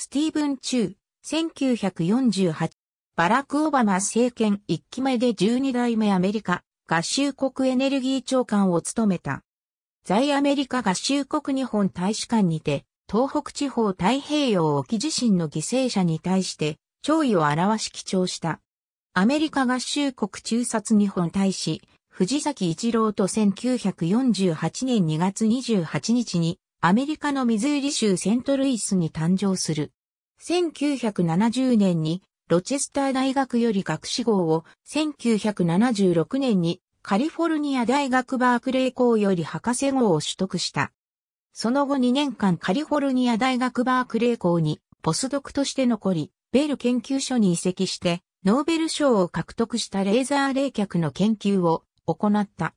スティーブン・チュー、1948、バラク・オバマ政権1期目で12代目アメリカ合衆国エネルギー長官を務めた。在アメリカ合衆国日本大使館にて、東北地方太平洋沖地震の犠牲者に対して、弔意を表し記帳した。アメリカ合衆国中殺日本大使、藤崎一郎と1948年2月28日にアメリカのミズーリ州セントルイスに誕生する。1970年にロチェスター大学より学士号を、1976年にカリフォルニア大学バークレー校より博士号を取得した。その後2年間カリフォルニア大学バークレー校にポスドクとして残り、ベール研究所に移籍して、ノーベル賞を獲得したレーザー冷却の研究を行った。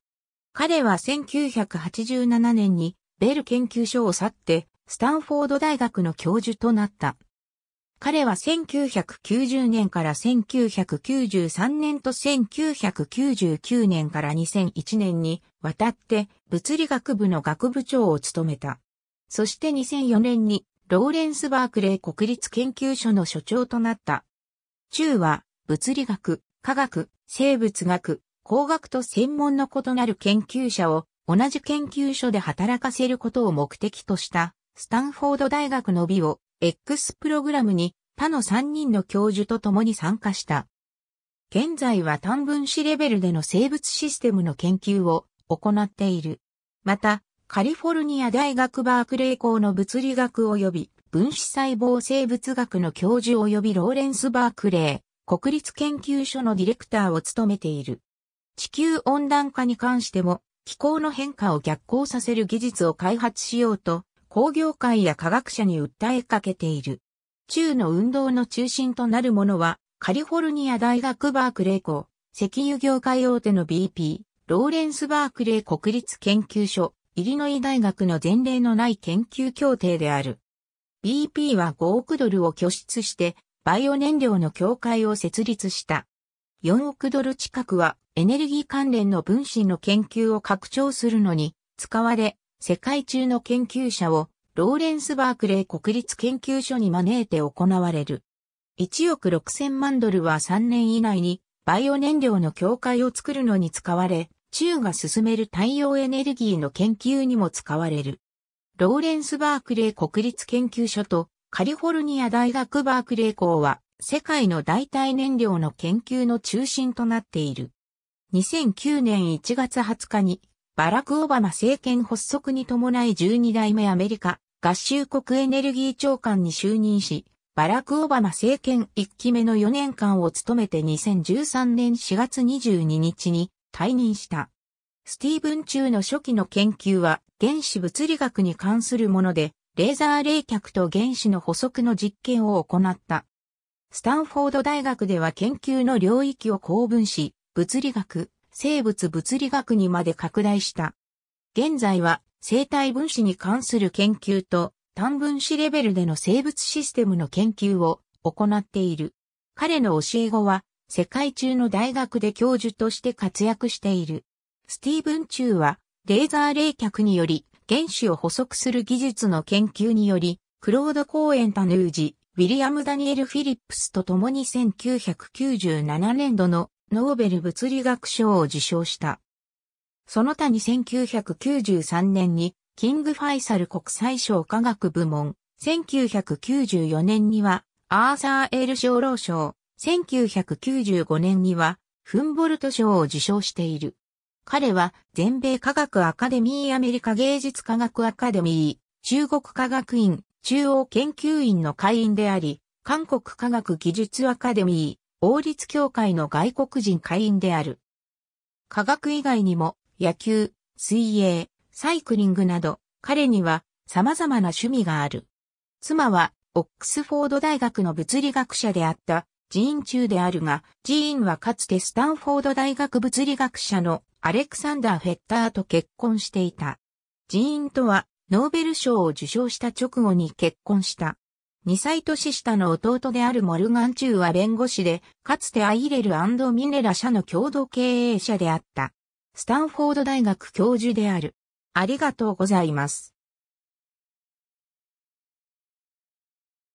彼は1987年にベル研究所を去って、スタンフォード大学の教授となった。彼は1990年から1993年と1999年から2001年にわたって物理学部の学部長を務めた。そして2004年にローレンス・バークレー国立研究所の所長となった。中は物理学、科学、生物学、工学と専門の異なる研究者を同じ研究所で働かせることを目的としたスタンフォード大学の美を X プログラムに他の3人の教授と共に参加した。現在は単分子レベルでの生物システムの研究を行っている。また、カリフォルニア大学バークレー校の物理学及び分子細胞生物学の教授及びローレンス・バークレー国立研究所のディレクターを務めている。地球温暖化に関しても気候の変化を逆行させる技術を開発しようと、工業界や科学者に訴えかけている。中の運動の中心となるものは、カリフォルニア大学バークレー校、石油業界大手の BP、ローレンス・バークレー国立研究所、イリノイ大学の前例のない研究協定である。BP は5億ドルを拠出して、バイオ燃料の協会を設立した。4億ドル近くはエネルギー関連の分子の研究を拡張するのに使われ、世界中の研究者をローレンス・バークレー国立研究所に招いて行われる。1億6000万ドルは3年以内にバイオ燃料の境界を作るのに使われ、中が進める太陽エネルギーの研究にも使われる。ローレンス・バークレー国立研究所とカリフォルニア大学バークレー校は世界の代替燃料の研究の中心となっている。2009年1月20日に、バラク・オバマ政権発足に伴い12代目アメリカ合衆国エネルギー長官に就任し、バラク・オバマ政権1期目の4年間を務めて2013年4月22日に退任した。スティーブン中の初期の研究は原子物理学に関するもので、レーザー冷却と原子の補足の実験を行った。スタンフォード大学では研究の領域を公文し、物理学、生物物理学にまで拡大した。現在は生体分子に関する研究と単分子レベルでの生物システムの研究を行っている。彼の教え子は世界中の大学で教授として活躍している。スティーブン・チューはレーザー冷却により原子を捕捉する技術の研究によりクロード・コーエン・タヌージ、ウィリアム・ダニエル・フィリップスと共に1997年度のノーベル物理学賞を受賞した。その他に1993年にキング・ファイサル国際賞科学部門、1994年にはアーサー・エール・賞ー賞、1995年にはフンボルト賞を受賞している。彼は全米科学アカデミーアメリカ芸術科学アカデミー、中国科学院中央研究院の会員であり、韓国科学技術アカデミー、王立協会の外国人会員である。科学以外にも、野球、水泳、サイクリングなど、彼には様々な趣味がある。妻は、オックスフォード大学の物理学者であった寺院中であるが、寺院はかつてスタンフォード大学物理学者のアレクサンダー・フェッターと結婚していた。寺院とはノーベル賞を受賞した直後に結婚した。2歳年下の弟であるモルガン・チューは弁護士で、かつてアイレルミネラ社の共同経営者であった。スタンフォード大学教授である。ありがとうございます。